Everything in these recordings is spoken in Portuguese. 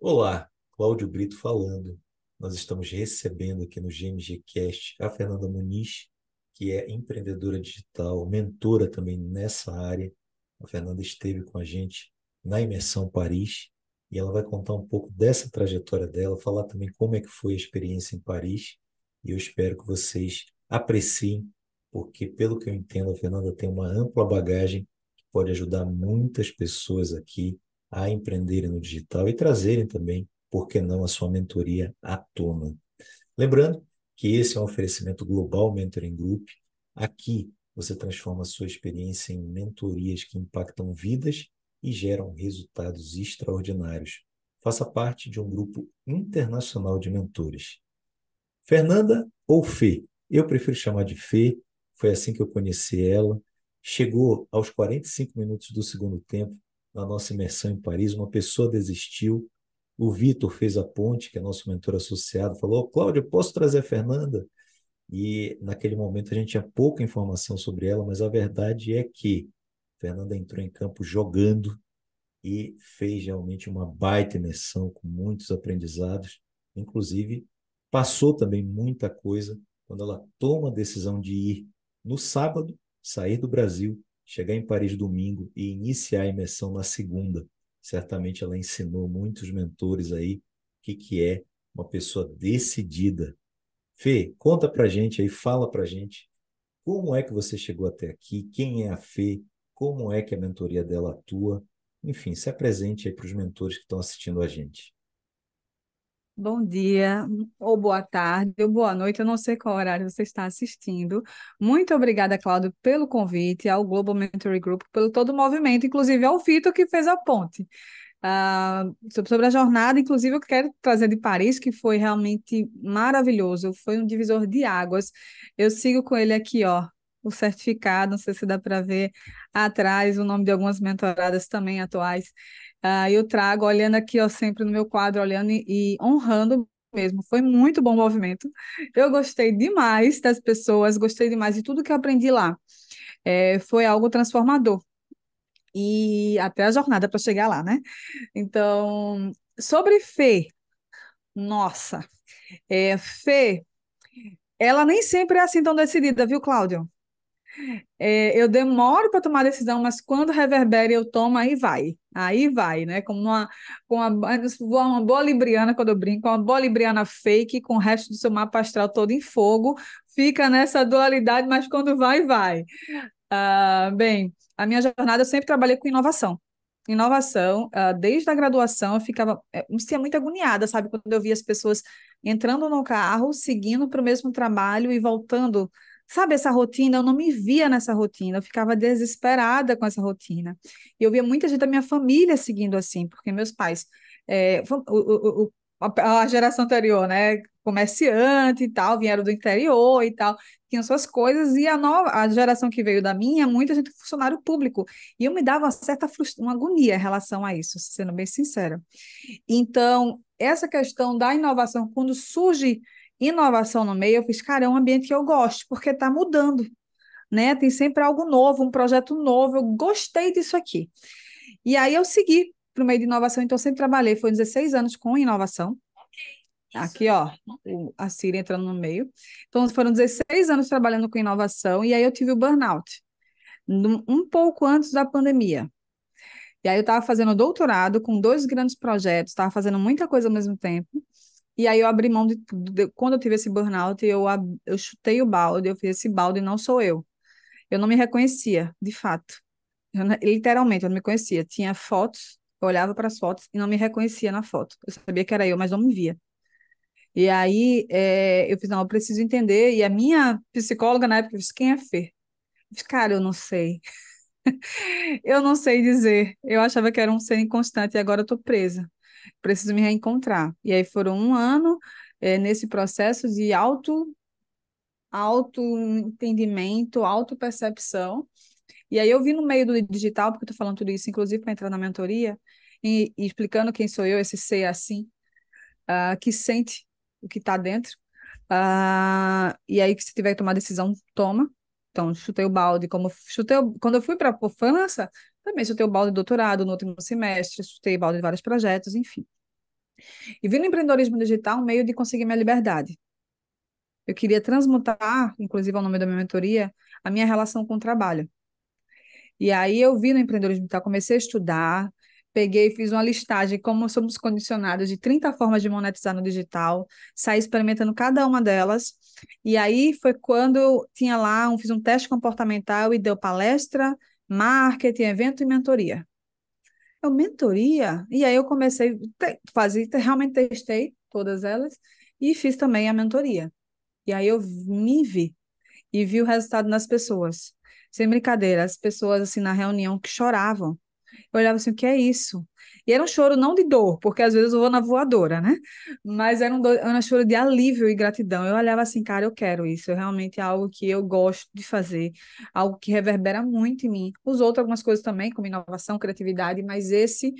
Olá, Cláudio Brito falando. Nós estamos recebendo aqui no GMGcast a Fernanda Muniz, que é empreendedora digital, mentora também nessa área. A Fernanda esteve com a gente na Imersão Paris e ela vai contar um pouco dessa trajetória dela, falar também como é que foi a experiência em Paris. E eu espero que vocês apreciem, porque pelo que eu entendo, a Fernanda tem uma ampla bagagem que pode ajudar muitas pessoas aqui a empreenderem no digital e trazerem também, por que não, a sua mentoria à tona. Lembrando que esse é um oferecimento global Mentoring Group. Aqui você transforma a sua experiência em mentorias que impactam vidas e geram resultados extraordinários. Faça parte de um grupo internacional de mentores. Fernanda ou Fê? Eu prefiro chamar de Fê, foi assim que eu conheci ela. Chegou aos 45 minutos do segundo tempo na nossa imersão em Paris, uma pessoa desistiu, o Vitor fez a ponte, que é nosso mentor associado, falou: Cláudio, posso trazer a Fernanda? E naquele momento a gente tinha pouca informação sobre ela, mas a verdade é que Fernanda entrou em campo jogando e fez realmente uma baita imersão com muitos aprendizados, inclusive passou também muita coisa quando ela toma a decisão de ir no sábado sair do Brasil chegar em Paris domingo e iniciar a imersão na segunda. Certamente ela ensinou muitos mentores aí o que, que é uma pessoa decidida. Fê, conta pra gente aí, fala pra gente como é que você chegou até aqui, quem é a Fê, como é que a mentoria dela atua. Enfim, se apresente aí para os mentores que estão assistindo a gente. Bom dia, ou boa tarde, ou boa noite, eu não sei qual horário você está assistindo. Muito obrigada, Cláudio, pelo convite, ao Global Mentoring Group, pelo todo o movimento, inclusive ao Fito, que fez a ponte. Uh, sobre a jornada, inclusive, eu quero trazer de Paris, que foi realmente maravilhoso, foi um divisor de águas. Eu sigo com ele aqui, ó, o certificado, não sei se dá para ver atrás o nome de algumas mentoradas também atuais. Uh, eu trago, olhando aqui, ó, sempre no meu quadro, olhando e, e honrando mesmo. Foi muito bom o movimento. Eu gostei demais das pessoas, gostei demais de tudo que eu aprendi lá. É, foi algo transformador. E até a jornada para chegar lá, né? Então, sobre Fê, nossa, é, Fê, ela nem sempre é assim tão decidida, viu, Cláudio? É, eu demoro para tomar decisão, mas quando reverbera eu tomo, aí vai. Aí vai, né? Como uma, com uma, uma boa libriana, quando eu brinco, uma boa libriana fake, com o resto do seu mapa astral todo em fogo, fica nessa dualidade, mas quando vai, vai. Uh, bem, a minha jornada eu sempre trabalhei com inovação. Inovação, uh, desde a graduação eu ficava, eu eh, me sentia muito agoniada, sabe? Quando eu via as pessoas entrando no carro, seguindo para o mesmo trabalho e voltando sabe, essa rotina, eu não me via nessa rotina, eu ficava desesperada com essa rotina. E eu via muita gente da minha família seguindo assim, porque meus pais, é, o, o, a, a geração anterior, né, comerciante e tal, vieram do interior e tal, tinham suas coisas, e a nova, a geração que veio da minha, muita gente funcionário público, e eu me dava uma certa uma agonia em relação a isso, sendo bem sincera. Então, essa questão da inovação, quando surge inovação no meio, eu fiz, cara, é um ambiente que eu gosto, porque está mudando, né? Tem sempre algo novo, um projeto novo, eu gostei disso aqui. E aí eu segui para o meio de inovação, então eu sempre trabalhei, foi 16 anos com inovação. Aqui, ó, é a Síria entrando no meio. Então, foram 16 anos trabalhando com inovação, e aí eu tive o burnout, um pouco antes da pandemia. E aí eu estava fazendo doutorado com dois grandes projetos, estava fazendo muita coisa ao mesmo tempo. E aí eu abri mão de, quando eu tive esse burnout, eu, eu chutei o balde, eu fiz esse balde não sou eu. Eu não me reconhecia, de fato. Eu, literalmente, eu não me conhecia. Tinha fotos, eu olhava para as fotos e não me reconhecia na foto. Eu sabia que era eu, mas não me via. E aí é, eu fiz, não, eu preciso entender. E a minha psicóloga na época disse, quem é Fê? Eu disse, cara, eu não sei. eu não sei dizer. Eu achava que era um ser inconstante e agora eu tô presa preciso me reencontrar. E aí foram um ano é, nesse processo de auto auto percepção E aí eu vi no meio do digital, porque eu falando tudo isso, inclusive para entrar na mentoria, e, e, explicando quem sou eu, esse ser assim, uh, que sente o que está dentro. Uh, e aí, que se tiver que tomar decisão, toma. Então, chutei o balde. Como chutei, quando eu fui para a França, também se eu tenho balde de doutorado no último semestre, se balde de vários projetos, enfim. E vi no empreendedorismo digital um meio de conseguir minha liberdade. Eu queria transmutar, inclusive ao nome da minha mentoria, a minha relação com o trabalho. E aí eu vi no empreendedorismo digital, comecei a estudar, peguei e fiz uma listagem como somos condicionados de 30 formas de monetizar no digital, saí experimentando cada uma delas. E aí foi quando tinha lá, um, fiz um teste comportamental e deu palestra, marketing, evento e mentoria. Eu mentoria, e aí eu comecei, fazer, realmente testei todas elas e fiz também a mentoria. E aí eu me vi e vi o resultado nas pessoas. Sem brincadeira, as pessoas assim na reunião que choravam. Eu olhava assim, o que é isso? E era um choro não de dor, porque às vezes eu vou na voadora, né? Mas era um, do... era um choro de alívio e gratidão. Eu olhava assim, cara, eu quero isso. É realmente algo que eu gosto de fazer, algo que reverbera muito em mim. Os outros, algumas coisas também, como inovação, criatividade, mas esse,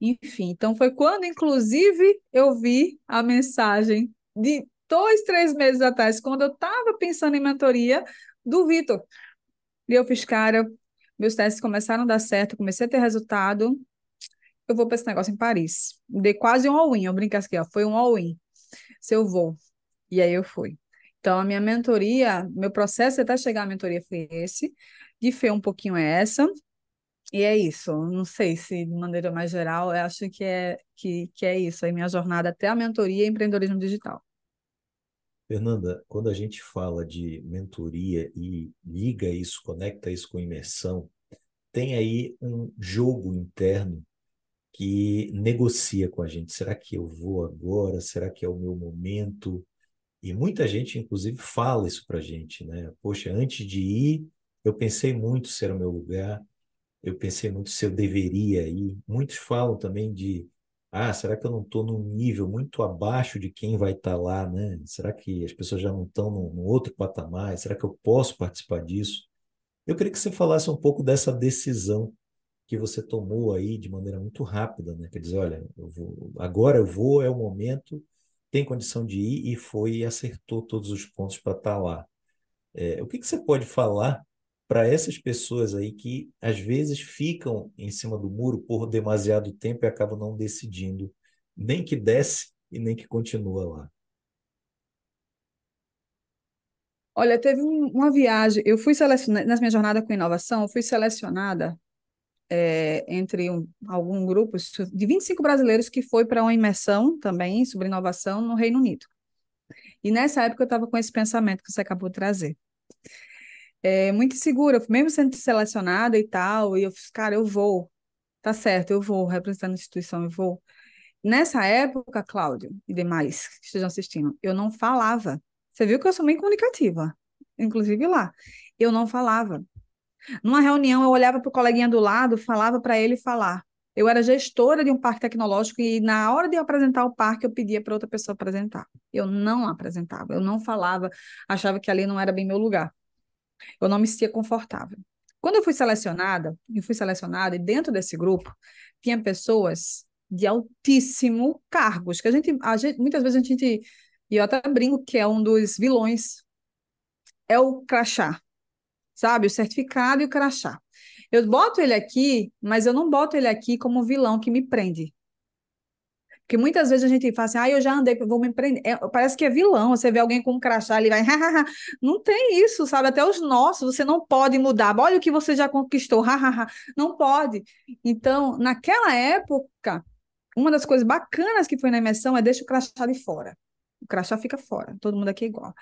enfim. Então foi quando, inclusive, eu vi a mensagem de dois, três meses atrás, quando eu estava pensando em mentoria, do Vitor. E eu fiz, cara, meus testes começaram a dar certo, comecei a ter resultado, eu vou para esse negócio em Paris. Dei quase um all-in, eu brinquei aqui, assim, ó, foi um all-in. Se eu vou. E aí eu fui. Então, a minha mentoria, meu processo até chegar à mentoria foi esse, de foi um pouquinho é essa, e é isso. Não sei se de maneira mais geral, eu acho que é, que, que é isso, aí minha jornada até a mentoria e empreendedorismo digital. Fernanda, quando a gente fala de mentoria e liga isso, conecta isso com imersão, tem aí um jogo interno que negocia com a gente. Será que eu vou agora? Será que é o meu momento? E muita gente, inclusive, fala isso para a gente, né? Poxa, antes de ir, eu pensei muito se era o meu lugar, eu pensei muito se eu deveria ir. Muitos falam também de, ah, será que eu não estou num nível muito abaixo de quem vai estar tá lá, né? Será que as pessoas já não estão num, num outro patamar? Será que eu posso participar disso? Eu queria que você falasse um pouco dessa decisão que você tomou aí de maneira muito rápida, né? Quer dizer, olha, eu vou, agora eu vou, é o momento, tem condição de ir e foi e acertou todos os pontos para estar tá lá. É, o que, que você pode falar para essas pessoas aí que às vezes ficam em cima do muro por demasiado tempo e acabam não decidindo, nem que desce e nem que continua lá? Olha, teve uma viagem. Eu fui selecionada, nessa minha jornada com inovação, fui selecionada é, entre um, algum grupo de 25 brasileiros que foi para uma imersão também sobre inovação no Reino Unido. E nessa época eu estava com esse pensamento que você acabou de trazer. É, muito segura, mesmo sendo selecionada e tal, e eu fiz, cara, eu vou, tá certo, eu vou, representando a instituição, eu vou. Nessa época, Cláudio e demais que estejam assistindo, eu não falava. Você viu que eu sou bem comunicativa, inclusive lá. Eu não falava. Numa reunião, eu olhava para o coleguinha do lado, falava para ele falar. Eu era gestora de um parque tecnológico e na hora de eu apresentar o parque, eu pedia para outra pessoa apresentar. Eu não apresentava, eu não falava, achava que ali não era bem meu lugar. Eu não me sentia confortável. Quando eu fui selecionada, eu fui selecionada e dentro desse grupo tinha pessoas de altíssimo cargos, que a gente, a gente muitas vezes a gente, e eu até brinco que é um dos vilões, é o crachá, sabe? O certificado e o crachá. Eu boto ele aqui, mas eu não boto ele aqui como vilão que me prende. Porque muitas vezes a gente fala assim, ah, eu já andei, vou me prender. É, parece que é vilão, você vê alguém com um crachá, ele vai, não tem isso, sabe? Até os nossos, você não pode mudar. Olha o que você já conquistou, não pode. Então, naquela época, uma das coisas bacanas que foi na imersão é deixa o crachá de fora. O crachá fica fora, todo mundo aqui é igual.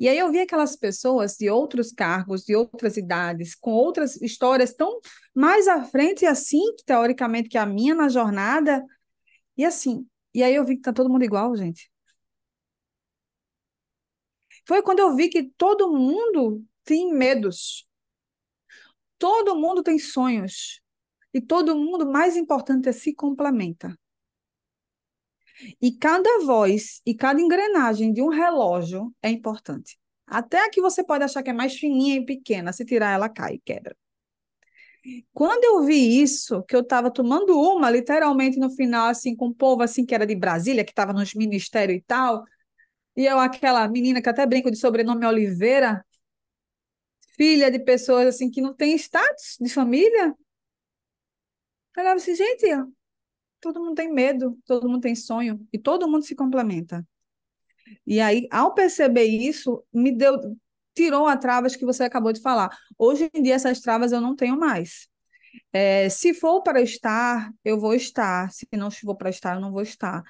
E aí eu vi aquelas pessoas de outros cargos, de outras idades, com outras histórias tão mais à frente assim, teoricamente, que a minha na jornada. E assim, e aí eu vi que tá todo mundo igual, gente. Foi quando eu vi que todo mundo tem medos. Todo mundo tem sonhos. E todo mundo, mais importante, é se complementa. E cada voz e cada engrenagem de um relógio é importante. Até a que você pode achar que é mais fininha e pequena, se tirar ela cai e quebra. Quando eu vi isso, que eu estava tomando uma, literalmente no final, assim, com um povo assim que era de Brasília, que estava nos ministérios e tal, e eu, aquela menina que até brinco de sobrenome Oliveira, filha de pessoas assim que não tem status de família, falava assim, gente, todo mundo tem medo, todo mundo tem sonho e todo mundo se complementa. E aí, ao perceber isso, me deu tirou a travas que você acabou de falar. Hoje em dia essas travas eu não tenho mais. É, se for para estar, eu vou estar. Se não for para estar, eu não vou estar.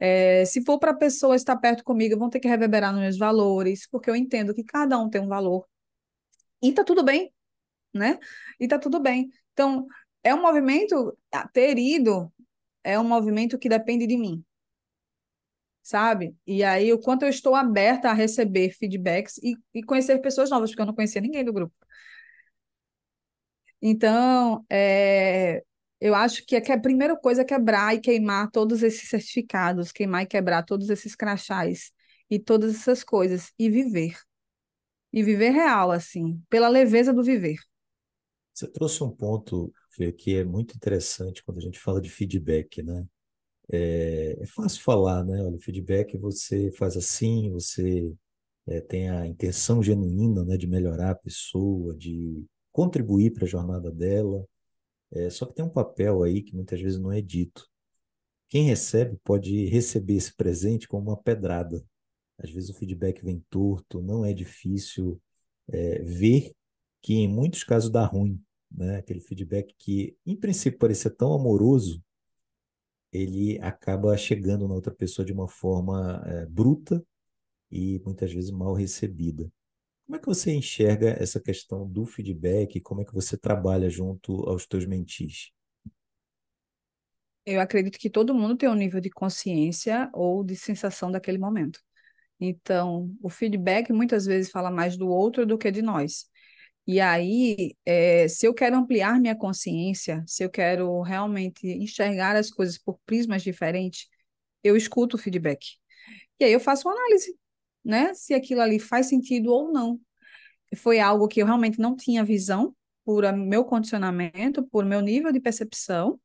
É, se for para a pessoa estar perto comigo, vão ter que reverberar nos meus valores, porque eu entendo que cada um tem um valor. E tá tudo bem, né? E tá tudo bem. Então, é um movimento ter ido é um movimento que depende de mim. Sabe? E aí, o quanto eu estou aberta a receber feedbacks e, e conhecer pessoas novas, porque eu não conhecia ninguém do grupo. Então, é, eu acho que é, é a primeira coisa é quebrar e queimar todos esses certificados, queimar e quebrar todos esses crachás e todas essas coisas e viver. E viver real, assim, pela leveza do viver. Você trouxe um ponto que é muito interessante quando a gente fala de feedback, né? É, é fácil falar, né? Olha, feedback você faz assim, você é, tem a intenção genuína né, de melhorar a pessoa, de contribuir para a jornada dela. É, só que tem um papel aí que muitas vezes não é dito. Quem recebe pode receber esse presente como uma pedrada. Às vezes o feedback vem torto, não é difícil é, ver que em muitos casos dá ruim, né? Aquele feedback que, em princípio, parecia tão amoroso, ele acaba chegando na outra pessoa de uma forma é, bruta e muitas vezes mal recebida. Como é que você enxerga essa questão do feedback? Como é que você trabalha junto aos teus mentis? Eu acredito que todo mundo tem um nível de consciência ou de sensação daquele momento. Então, o feedback muitas vezes fala mais do outro do que de nós. E aí, é, se eu quero ampliar minha consciência, se eu quero realmente enxergar as coisas por prismas diferentes, eu escuto o feedback. E aí eu faço uma análise, né? Se aquilo ali faz sentido ou não. Foi algo que eu realmente não tinha visão por meu condicionamento, por meu nível de percepção.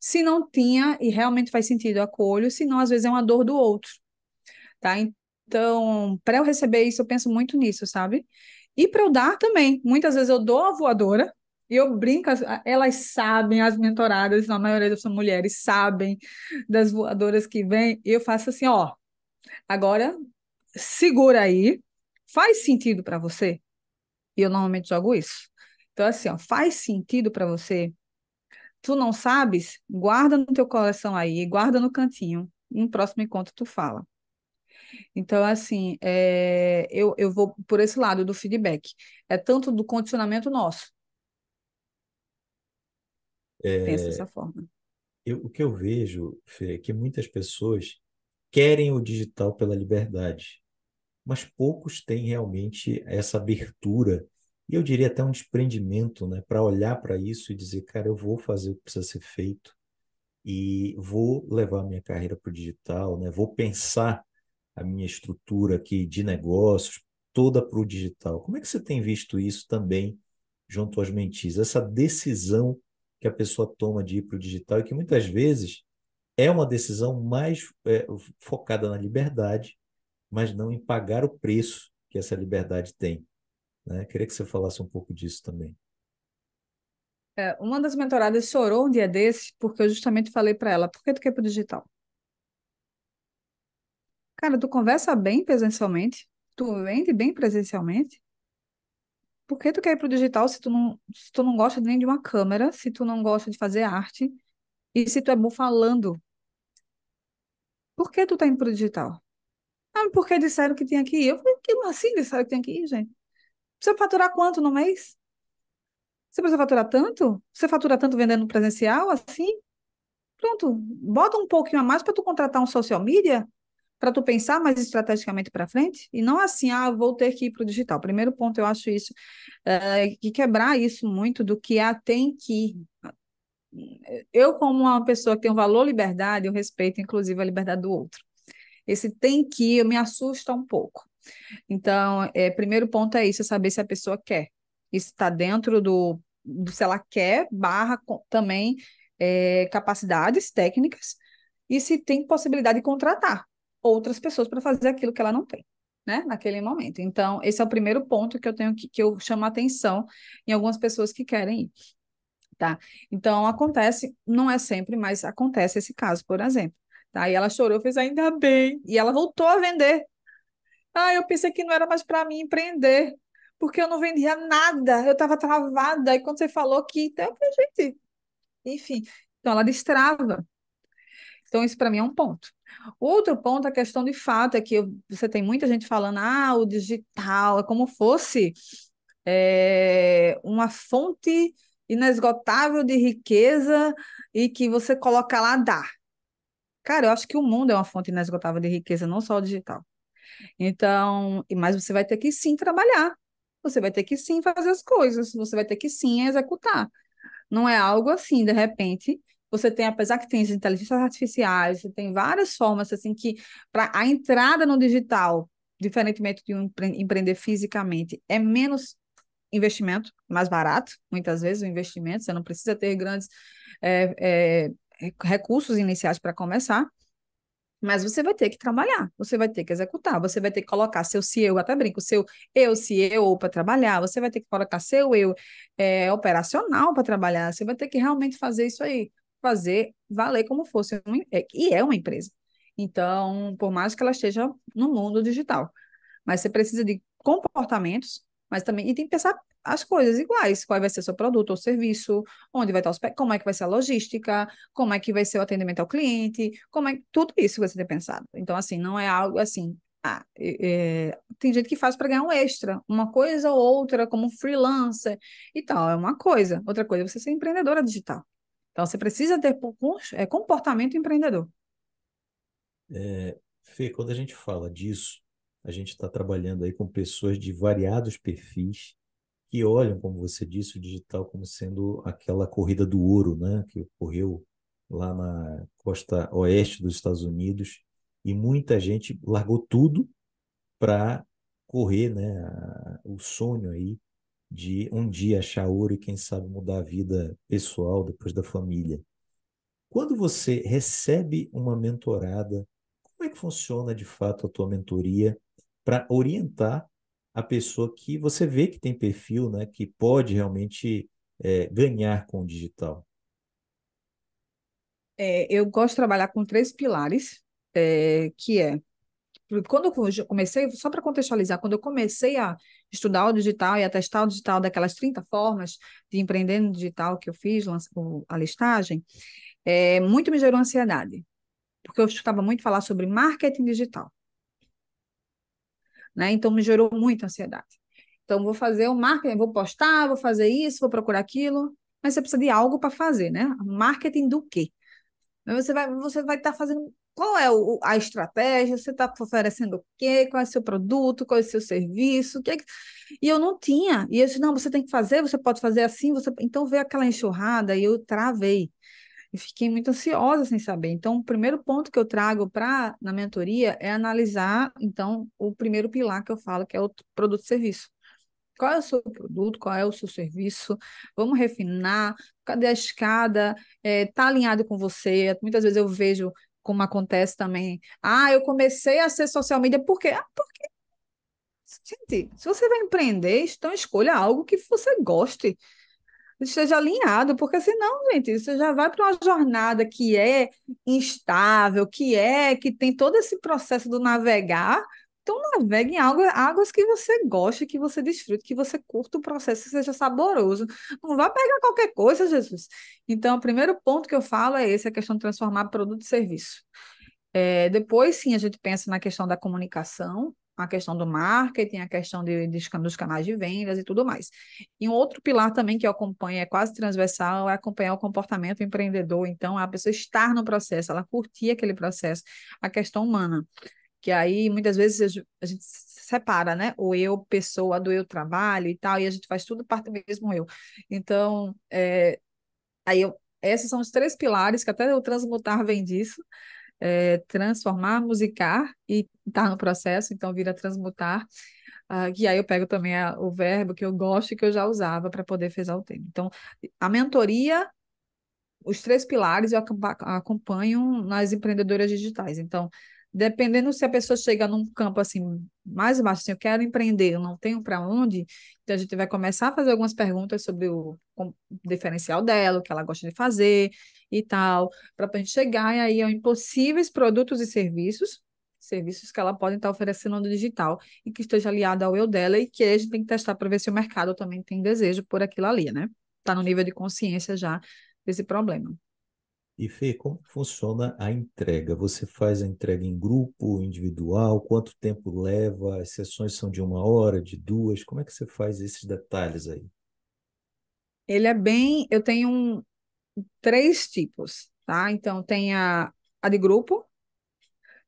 Se não tinha e realmente faz sentido, eu acolho. Se não, às vezes é uma dor do outro, tá? Então, para eu receber isso, eu penso muito nisso, sabe? E para eu dar também. Muitas vezes eu dou a voadora, e eu brinco, elas sabem, as mentoradas, na maioria das mulheres sabem das voadoras que vêm. E eu faço assim, ó, agora segura aí, faz sentido para você? E eu normalmente jogo isso. Então, assim, ó, faz sentido para você? Tu não sabes? Guarda no teu coração aí, guarda no cantinho. No próximo encontro tu fala. Então, assim, é, eu, eu vou por esse lado do feedback. É tanto do condicionamento nosso. É, Pensa dessa forma. Eu, o que eu vejo, Fê, é que muitas pessoas querem o digital pela liberdade, mas poucos têm realmente essa abertura e eu diria até um desprendimento né, para olhar para isso e dizer, cara, eu vou fazer o que precisa ser feito e vou levar minha carreira para o digital, né? vou pensar a minha estrutura aqui de negócios toda para o digital. Como é que você tem visto isso também junto às mentis? Essa decisão que a pessoa toma de ir para o digital e que muitas vezes é uma decisão mais é, focada na liberdade, mas não em pagar o preço que essa liberdade tem. Né? Queria que você falasse um pouco disso também. É, uma das mentoradas chorou um dia desse porque eu justamente falei para ela: por que tu quer para o digital? Cara, tu conversa bem presencialmente, tu vende bem presencialmente. Por que tu quer ir pro digital se tu não, se tu não gosta nem de uma câmera, se tu não gosta de fazer arte e se tu é bom falando? Por que tu tá indo pro digital? Ah, porque disseram que tem que Eu falei, que assim disseram que tem aqui gente? Precisa faturar quanto no mês? Você precisa faturar tanto? Você fatura tanto vendendo presencial assim? Pronto, bota um pouquinho a mais para tu contratar um social media para tu pensar mais estrategicamente para frente e não assim, ah, vou ter que ir para o digital. Primeiro ponto, eu acho isso, é, que quebrar isso muito do que é, a ah, tem que. Eu, como uma pessoa que tem um valor liberdade, eu respeito inclusive a liberdade do outro. Esse tem que eu me assusta um pouco. Então, é, primeiro ponto é isso, é saber se a pessoa quer. Isso está dentro do, do, se ela quer, barra também é, capacidades técnicas, e se tem possibilidade de contratar outras pessoas para fazer aquilo que ela não tem, né, naquele momento. Então, esse é o primeiro ponto que eu tenho que, que eu chamo a atenção em algumas pessoas que querem ir. Tá? Então, acontece, não é sempre, mas acontece esse caso, por exemplo. Tá? E ela chorou, fez ainda bem, e ela voltou a vender. Ah, eu pensei que não era mais para mim empreender, porque eu não vendia nada, eu estava travada. E quando você falou que, para então, gente, enfim, então ela destrava. Então, isso para mim é um ponto. Outro ponto, a questão de fato, é que você tem muita gente falando, ah, o digital é como fosse é, uma fonte inesgotável de riqueza e que você coloca lá, dá. Cara, eu acho que o mundo é uma fonte inesgotável de riqueza, não só o digital. Então, mas você vai ter que sim trabalhar, você vai ter que sim fazer as coisas, você vai ter que sim executar. Não é algo assim, de repente, você tem, apesar que tem as inteligências artificiais, você tem várias formas assim que para a entrada no digital, diferentemente de um empreender fisicamente, é menos investimento, mais barato, muitas vezes o investimento, você não precisa ter grandes é, é, recursos iniciais para começar, mas você vai ter que trabalhar, você vai ter que executar, você vai ter que colocar seu se eu, até brinco, seu eu se eu para trabalhar, você vai ter que colocar seu eu é, operacional para trabalhar, você vai ter que realmente fazer isso aí fazer valer como fosse e é uma empresa. Então, por mais que ela esteja no mundo digital, mas você precisa de comportamentos, mas também e tem que pensar as coisas iguais, qual vai ser seu produto ou serviço, onde vai estar os, como é que vai ser a logística, como é que vai ser o atendimento ao cliente, como é tudo isso você tem pensado. Então assim, não é algo assim, ah, é, tem gente que faz para ganhar um extra, uma coisa ou outra, como freelancer e tal, é uma coisa. Outra coisa é você ser empreendedora digital. Então, você precisa ter é, comportamento empreendedor. É, Fê, quando a gente fala disso, a gente está trabalhando aí com pessoas de variados perfis que olham, como você disse, o digital como sendo aquela corrida do ouro, né, que ocorreu lá na costa oeste dos Estados Unidos e muita gente largou tudo para correr, né, o sonho aí de um dia achar ouro e, quem sabe, mudar a vida pessoal, depois da família. Quando você recebe uma mentorada, como é que funciona de fato a tua mentoria para orientar a pessoa que você vê que tem perfil, né, que pode realmente é, ganhar com o digital? É, eu gosto de trabalhar com três pilares, é, que é quando eu comecei, só para contextualizar, quando eu comecei a estudar o digital e a testar o digital daquelas 30 formas de empreender no digital que eu fiz, a listagem, é, muito me gerou ansiedade, porque eu escutava muito falar sobre marketing digital. Né? Então, me gerou muita ansiedade. Então, vou fazer o marketing, vou postar, vou fazer isso, vou procurar aquilo, mas você precisa de algo para fazer, né? Marketing do quê? Você vai estar você vai tá fazendo qual é o, a estratégia, você está oferecendo o quê, qual é o seu produto, qual é o seu serviço, o que, é que... e eu não tinha, e eu disse, não, você tem que fazer, você pode fazer assim, você... então veio aquela enxurrada e eu travei, e fiquei muito ansiosa sem saber, então o primeiro ponto que eu trago para na mentoria é analisar, então, o primeiro pilar que eu falo, que é o produto e serviço, qual é o seu produto, qual é o seu serviço, vamos refinar, cadê a escada, está é, tá alinhado com você, muitas vezes eu vejo como acontece também. Ah, eu comecei a ser social media porque, ah, porque gente, se você vai empreender, então escolha algo que você goste, esteja alinhado, porque senão, gente, você já vai para uma jornada que é instável, que é que tem todo esse processo do navegar então navegue em águas, águas que você goste, que você desfrute, que você curta o processo, que seja saboroso. Não vá pegar qualquer coisa, Jesus. Então, o primeiro ponto que eu falo é esse, a questão de transformar produto e serviço. É, depois, sim, a gente pensa na questão da comunicação, a questão do marketing, a questão de, de, dos canais de vendas e tudo mais. E um outro pilar também que eu acompanho, é quase transversal, é acompanhar o comportamento empreendedor. Então, a pessoa estar no processo, ela curtir aquele processo, a questão humana que aí muitas vezes a gente separa, né? O eu pessoa do eu trabalho e tal, e a gente faz tudo parte do mesmo eu. Então, é, aí eu, esses são os três pilares que até o Transmutar vem disso, é, transformar, musicar e estar tá no processo, então vira transmutar. Uh, e aí eu pego também a, o verbo que eu gosto e que eu já usava para poder fechar o tempo. Então, a mentoria, os três pilares eu acompanho nas empreendedoras digitais. Então, dependendo se a pessoa chega num campo assim mais baixo, assim, eu quero empreender, eu não tenho para onde, então a gente vai começar a fazer algumas perguntas sobre o, diferencial dela, o que ela gosta de fazer e tal, para a gente chegar aí a impossíveis produtos e serviços, serviços que ela pode estar oferecendo no digital e que esteja aliado ao eu dela e que a gente tem que testar para ver se o mercado também tem desejo por aquilo ali, né? Está no nível de consciência já desse problema. E Fê, como funciona a entrega? Você faz a entrega em grupo, individual? Quanto tempo leva? As sessões são de uma hora, de duas? Como é que você faz esses detalhes aí? Ele é bem. Eu tenho um, três tipos, tá? Então, tem a, a de grupo,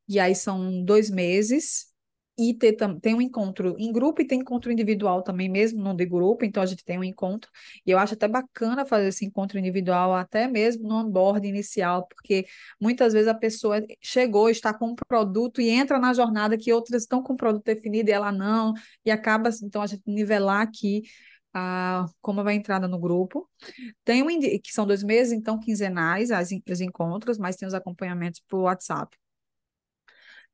e aí são dois meses, e ter, tem um encontro em grupo e tem encontro individual também mesmo, não de grupo, então a gente tem um encontro, e eu acho até bacana fazer esse encontro individual, até mesmo no onboard inicial, porque muitas vezes a pessoa chegou, está com um produto e entra na jornada que outras estão com o produto definido e ela não, e acaba, então a gente nivelar aqui ah, como vai a entrada no grupo. Tem um, que são dois meses, então, quinzenais as, os encontros, mas tem os acompanhamentos por WhatsApp.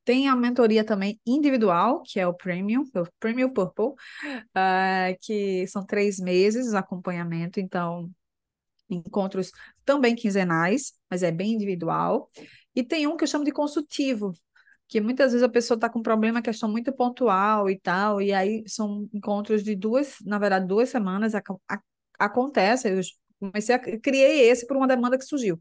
Tem a mentoria também individual, que é o Premium, o Premium Purple, uh, que são três meses acompanhamento, então encontros também quinzenais, mas é bem individual. E tem um que eu chamo de consultivo, que muitas vezes a pessoa está com problema, questão muito pontual e tal, e aí são encontros de duas, na verdade, duas semanas, acontece, eu comecei a, criei esse por uma demanda que surgiu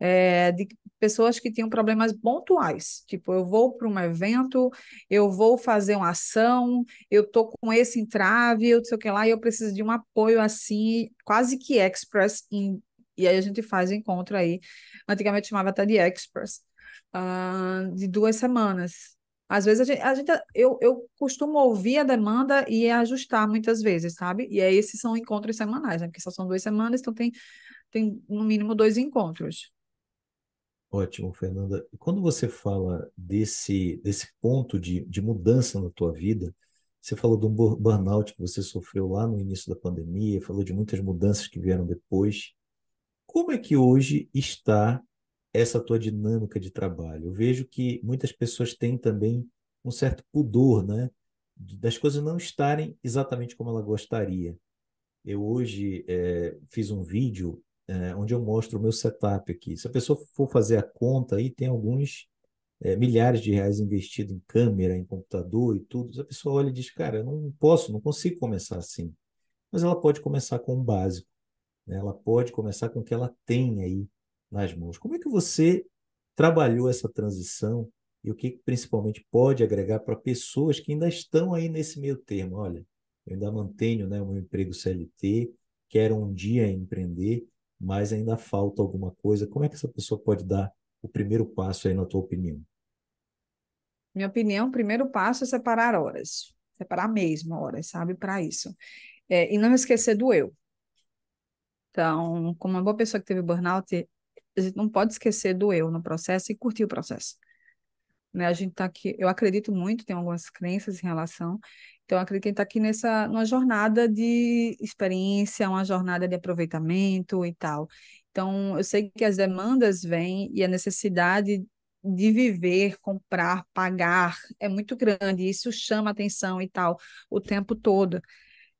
é, de pessoas que tinham problemas pontuais. Tipo, eu vou para um evento, eu vou fazer uma ação, eu estou com esse entrave, eu sei o que lá, e eu preciso de um apoio assim, quase que express. In, e aí a gente faz o encontro aí. Antigamente chamava até de express, uh, de duas semanas. Às vezes a gente, a gente eu, eu costumo ouvir a demanda e ajustar muitas vezes, sabe? E aí esses são encontros semanais, né? Porque só são duas semanas, então tem, tem no mínimo dois encontros. Ótimo, Fernanda. E quando você fala desse, desse ponto de, de mudança na tua vida, você falou de um burnout que você sofreu lá no início da pandemia, falou de muitas mudanças que vieram depois. Como é que hoje está essa tua dinâmica de trabalho? Eu vejo que muitas pessoas têm também um certo pudor, né? Das coisas não estarem exatamente como ela gostaria. Eu hoje é, fiz um vídeo é, onde eu mostro o meu setup aqui. Se a pessoa for fazer a conta aí, tem alguns é, milhares de reais investido em câmera, em computador e tudo. Se a pessoa olha e diz, cara, eu não posso, não consigo começar assim. Mas ela pode começar com o básico. Né? Ela pode começar com o que ela tem aí nas mãos. Como é que você trabalhou essa transição e o que principalmente pode agregar para pessoas que ainda estão aí nesse meio termo? Olha, eu ainda mantenho né, o meu emprego CLT, quero um dia empreender, mas ainda falta alguma coisa. Como é que essa pessoa pode dar o primeiro passo aí, na tua opinião? Minha opinião, o primeiro passo é separar horas, separar mesmo horas, sabe, para isso. É, e não esquecer do eu. Então, como uma boa pessoa que teve burnout, a gente não pode esquecer do eu no processo e curtir o processo. Né? A gente está aqui, eu acredito muito, tem algumas crenças em relação. Então, eu acredito que a gente está aqui nessa numa jornada de experiência, uma jornada de aproveitamento e tal. Então, eu sei que as demandas vêm e a necessidade de viver, comprar, pagar é muito grande, isso chama atenção e tal, o tempo todo.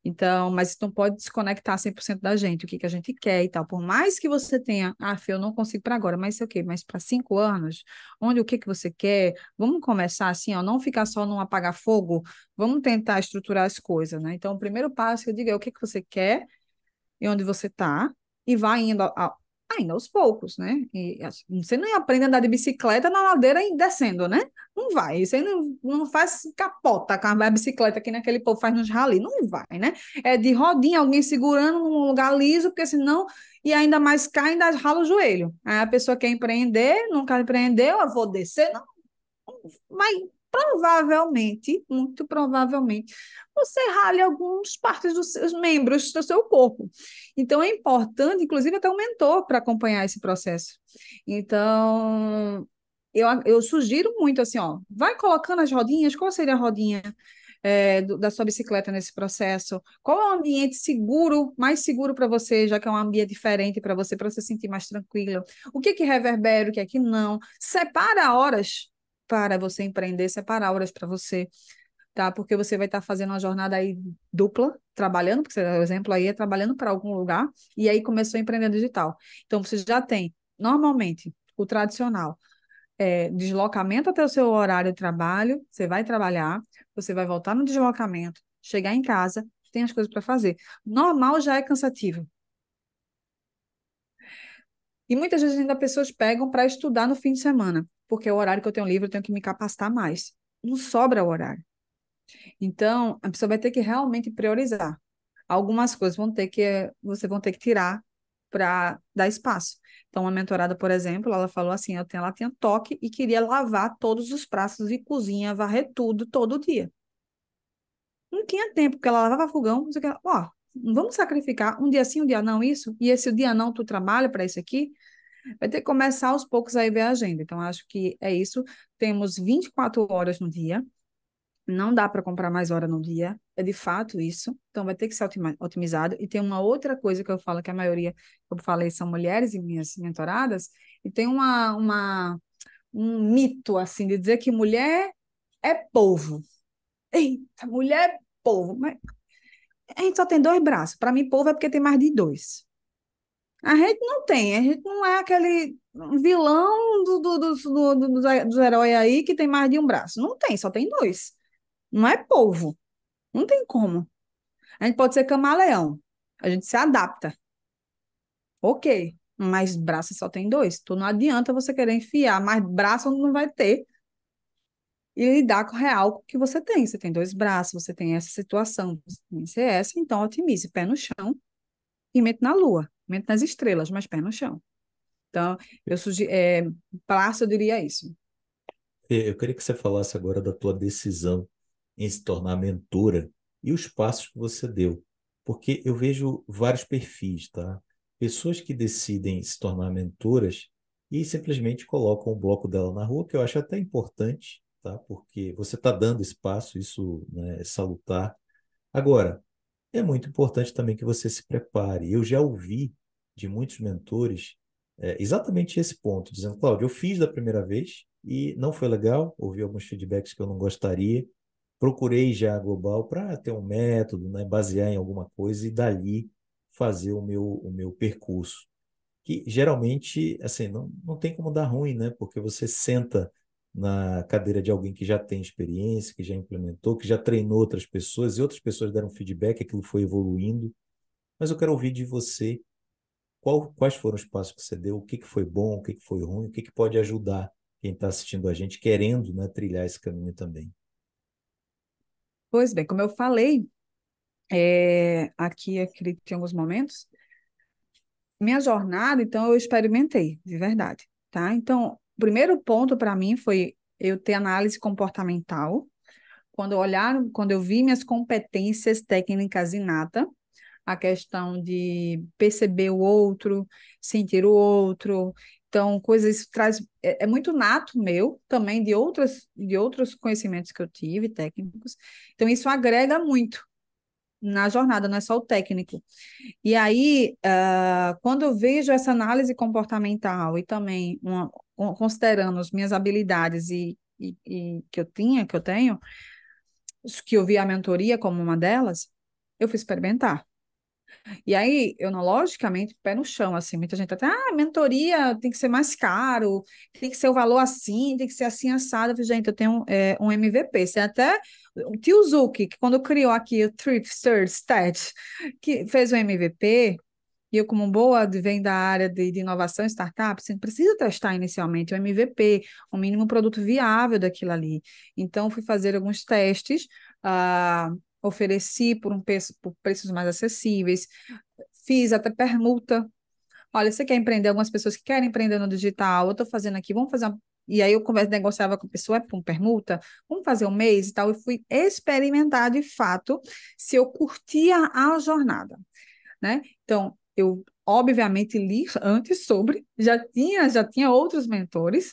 Então, mas não pode desconectar 100% da gente, o que, que a gente quer e tal. Por mais que você tenha, ah, Fê, eu não consigo para agora, mas sei o quê, mas para cinco anos, onde o que, que você quer, vamos começar assim, ó, não ficar só num apagar fogo, vamos tentar estruturar as coisas, né? Então, o primeiro passo que eu digo é o que, que você quer e onde você está, e vai indo ao Ainda aos poucos, né? E, assim, você não aprende a andar de bicicleta na ladeira e descendo, né? Não vai. Você não, não faz capota com a bicicleta que naquele povo faz nos rali. Não vai, né? É de rodinha, alguém segurando num lugar liso, porque senão. E ainda mais cai, ainda rala o joelho. Aí a pessoa quer empreender, nunca empreendeu, eu vou descer. Não, vai provavelmente, muito provavelmente, você rale algumas partes dos seus membros do seu corpo. Então, é importante, inclusive, até um mentor para acompanhar esse processo. Então, eu, eu sugiro muito assim, ó, vai colocando as rodinhas, qual seria a rodinha? É, do, da sua bicicleta nesse processo? Qual é o ambiente seguro, mais seguro para você, já que é um ambiente diferente para você, para você se sentir mais tranquilo? O que é que reverbera, o que é que não? Separa horas para você empreender, separar horas para você, tá? Porque você vai estar tá fazendo uma jornada aí dupla, trabalhando, porque você, por exemplo, aí é trabalhando para algum lugar, e aí começou a empreender digital. Então, você já tem, normalmente, o tradicional, é, deslocamento até o seu horário de trabalho, você vai trabalhar, você vai voltar no deslocamento, chegar em casa, tem as coisas para fazer. Normal já é cansativo. E muitas vezes ainda pessoas pegam para estudar no fim de semana porque é o horário que eu tenho livre, eu tenho que me capacitar mais. Não sobra o horário. Então, a pessoa vai ter que realmente priorizar. Algumas coisas vão ter que você vão ter que tirar para dar espaço. Então, uma mentorada, por exemplo, ela falou assim: eu tenho, ela tinha toque e queria lavar todos os pratos e cozinha, varrer tudo todo dia. Não tinha tempo, porque ela lavava fogão, não sei o que. Ó, vamos sacrificar um dia sim, um dia não, isso? E esse dia não, tu trabalha para isso aqui? Vai ter que começar aos poucos aí ver a agenda. Então, acho que é isso. Temos 24 horas no dia. Não dá para comprar mais hora no dia. É de fato isso. Então, vai ter que ser otimizado. E tem uma outra coisa que eu falo, que a maioria, eu falei, são mulheres e minhas mentoradas. E tem uma, uma, um mito, assim, de dizer que mulher é povo. Eita, mulher é povo. Mas a gente só tem dois braços. Para mim, povo é porque tem mais de dois. A gente não tem, a gente não é aquele vilão do, do, do, do, do dos heróis aí que tem mais de um braço. Não tem, só tem dois. Não é povo. Não tem como. A gente pode ser camaleão. A gente se adapta. Ok, mas braço só tem dois. Então não adianta você querer enfiar mais braço onde não vai ter e lidar com o real que você tem. Você tem dois braços, você tem essa situação, você tem essa, então otimize pé no chão e mete na lua nas estrelas, mas pé no chão. Então, eu sugiro, é, Palácio diria isso. Eu queria que você falasse agora da tua decisão em se tornar mentora e os passos que você deu, porque eu vejo vários perfis, tá? Pessoas que decidem se tornar mentoras e simplesmente colocam o bloco dela na rua, que eu acho até importante, tá? Porque você está dando espaço, isso né, é salutar. Agora, é muito importante também que você se prepare. Eu já ouvi de muitos mentores é, exatamente esse ponto, dizendo, Cláudio, eu fiz da primeira vez e não foi legal, ouvi alguns feedbacks que eu não gostaria, procurei já a Global para ter um método, né, basear em alguma coisa e dali fazer o meu, o meu percurso. Que geralmente, assim, não, não tem como dar ruim, né? Porque você senta na cadeira de alguém que já tem experiência, que já implementou, que já treinou outras pessoas e outras pessoas deram feedback, aquilo foi evoluindo. Mas eu quero ouvir de você qual, quais foram os passos que você deu, o que, que foi bom, o que, que foi ruim, o que, que pode ajudar quem está assistindo a gente, querendo né, trilhar esse caminho também. Pois bem, como eu falei, é, aqui acredito em alguns momentos, minha jornada, então, eu experimentei, de verdade, tá? Então, o primeiro ponto para mim foi eu ter análise comportamental, quando eu olhar, quando eu vi minhas competências técnicas inata, a questão de perceber o outro, sentir o outro. Então, coisas traz é, é, muito nato meu também de outras de outros conhecimentos que eu tive, técnicos. Então, isso agrega muito na jornada, não é só o técnico. E aí, uh, quando eu vejo essa análise comportamental e também uma, considerando as minhas habilidades e, e, e, que eu tinha, que eu tenho, que eu vi a mentoria como uma delas, eu fui experimentar. E aí, eu não, logicamente, pé no chão, assim, muita gente até, ah, mentoria tem que ser mais caro, tem que ser o valor assim, tem que ser assim assado. Eu falei, gente, eu tenho eh, é, um MVP, você até o tio Zuki, que quando criou aqui o Tripster Stat, que fez o um MVP, e eu, como boa, vem da área de, de inovação startup, você precisa testar inicialmente o MVP, o mínimo produto viável daquilo ali. Então, fui fazer alguns testes. Uh, ofereci por um preço, por preços mais acessíveis, fiz até permuta. Olha, você quer empreender? Algumas pessoas que querem empreender no digital, eu estou fazendo aqui, vamos fazer uma... E aí eu converso negociava com a pessoa, é um permuta, vamos fazer um mês e tal, e fui experimentar de fato se eu curtia a jornada, né? Então, eu obviamente li antes sobre, já tinha, já tinha outros mentores,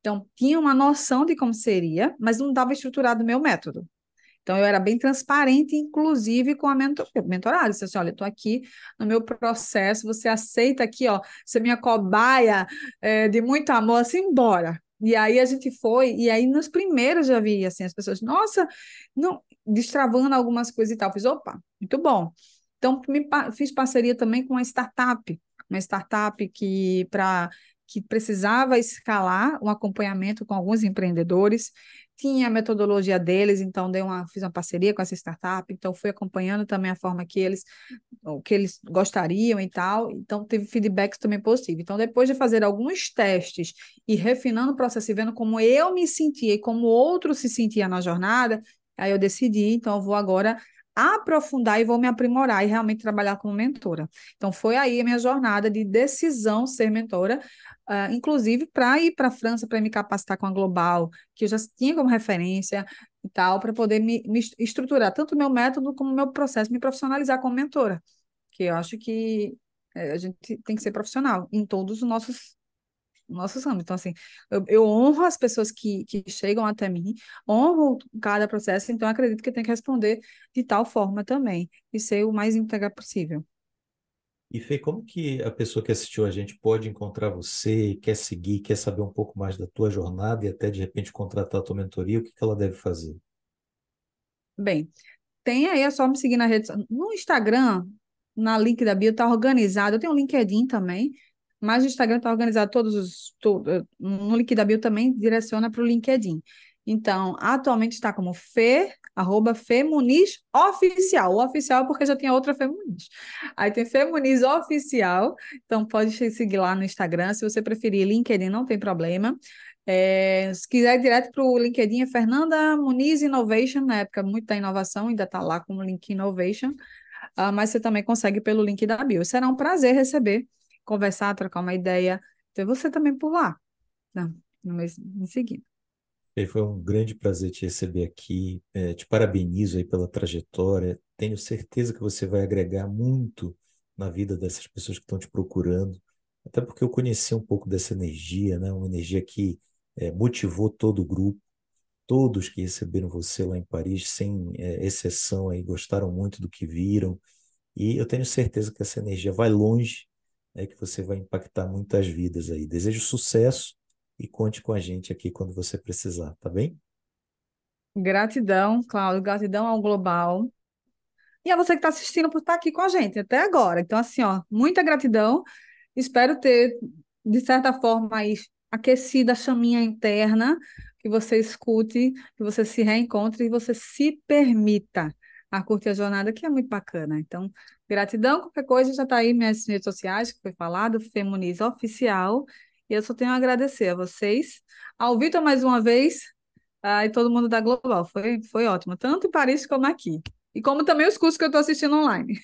então tinha uma noção de como seria, mas não estava estruturado o meu método. Então, eu era bem transparente, inclusive com a mentor, mentorada. Disse assim: olha, eu estou aqui no meu processo, você aceita aqui, ó, ser minha cobaia é, de muito amor, assim, embora. E aí a gente foi, e aí nos primeiros já vi assim, as pessoas, nossa, não, destravando algumas coisas e tal. fiz, opa, muito bom. Então, me, fiz parceria também com uma startup, uma startup que para que precisava escalar um acompanhamento com alguns empreendedores tinha a metodologia deles, então dei uma, fiz uma parceria com essa startup, então fui acompanhando também a forma que eles, o que eles gostariam e tal, então teve feedbacks também possível. Então depois de fazer alguns testes e refinando o processo e vendo como eu me sentia e como outro se sentia na jornada, aí eu decidi, então eu vou agora aprofundar e vou me aprimorar e realmente trabalhar como mentora. Então, foi aí a minha jornada de decisão ser mentora, uh, inclusive para ir para a França para me capacitar com a Global, que eu já tinha como referência e tal, para poder me, me estruturar tanto o meu método como o meu processo, me profissionalizar como mentora, que eu acho que eh, a gente tem que ser profissional em todos os nossos nossos ramos. Então, assim, eu, eu, honro as pessoas que, que chegam até mim, honro cada processo, então acredito que tenho que responder de tal forma também e ser o mais íntegra possível. E Fê, como que a pessoa que assistiu a gente pode encontrar você, quer seguir, quer saber um pouco mais da tua jornada e até de repente contratar a tua mentoria, o que, que ela deve fazer? Bem, tem aí, é só me seguir na rede, no Instagram, na link da bio, tá organizado. Eu tenho o um LinkedIn também, mas o Instagram está organizado todos os. Tudo, eh, no LinkedIn da também direciona para o LinkedIn. Então, atualmente está como Fê, arroba Fê Muniz Oficial. O oficial é porque já tinha outra Fê Muniz. Aí tem Fê Muniz Oficial. Então, pode seguir lá no Instagram. Se você preferir LinkedIn, não tem problema. É, se quiser ir direto para o LinkedIn, é Fernanda Muniz Innovation, na época muito da inovação, ainda está lá como link Innovation. Uh, mas você também consegue pelo link da bio. Será um prazer receber conversar, trocar uma ideia. Então, você também por lá, não, né, no mês em seguida. Foi um grande prazer te receber aqui. É, te parabenizo aí pela trajetória. Tenho certeza que você vai agregar muito na vida dessas pessoas que estão te procurando. Até porque eu conheci um pouco dessa energia, né? uma energia que é, motivou todo o grupo. Todos que receberam você lá em Paris, sem é, exceção, aí, gostaram muito do que viram. E eu tenho certeza que essa energia vai longe é que você vai impactar muitas vidas aí. Desejo sucesso e conte com a gente aqui quando você precisar, tá bem? Gratidão, Cláudio, gratidão ao Global. E a você que está assistindo por estar tá aqui com a gente até agora. Então, assim, ó, muita gratidão. Espero ter, de certa forma, aí, aquecido a chaminha interna, que você escute, que você se reencontre e você se permita a curtir a jornada, que é muito bacana. Então, Gratidão, qualquer coisa, já está aí minhas redes sociais, que foi falado, Femuniz Oficial. E eu só tenho a agradecer a vocês, ao Vitor mais uma vez, ah, e todo mundo da Global. Foi, foi ótimo, tanto em Paris como aqui. E como também os cursos que eu estou assistindo online.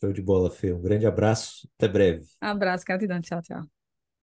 Show de bola, Fê. Um grande abraço, até breve. Abraço, gratidão, tchau, tchau.